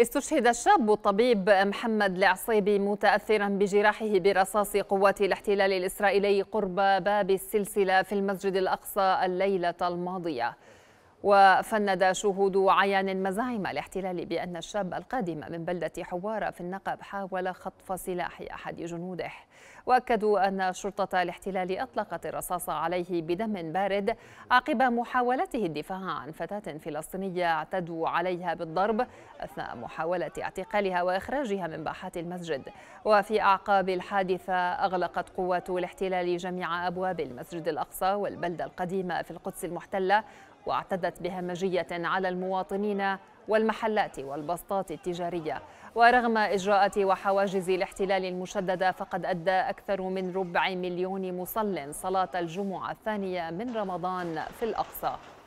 استشهد الشاب الطبيب محمد العصيبي متأثرا بجراحه برصاص قوات الاحتلال الإسرائيلي قرب باب السلسلة في المسجد الأقصى الليلة الماضية وفند شهود عيان مزاعم الاحتلال بأن الشاب القادم من بلدة حوارة في النقب حاول خطف سلاح أحد جنوده واكدوا ان شرطه الاحتلال اطلقت الرصاص عليه بدم بارد عقب محاولته الدفاع عن فتاه فلسطينيه اعتدوا عليها بالضرب اثناء محاوله اعتقالها واخراجها من باحات المسجد وفي اعقاب الحادثه اغلقت قوات الاحتلال جميع ابواب المسجد الاقصى والبلده القديمه في القدس المحتله واعتدت بهمجيه على المواطنين والمحلات والبسطات التجارية ورغم إجراءات وحواجز الاحتلال المشددة فقد أدى أكثر من ربع مليون مصل صلاة الجمعة الثانية من رمضان في الأقصى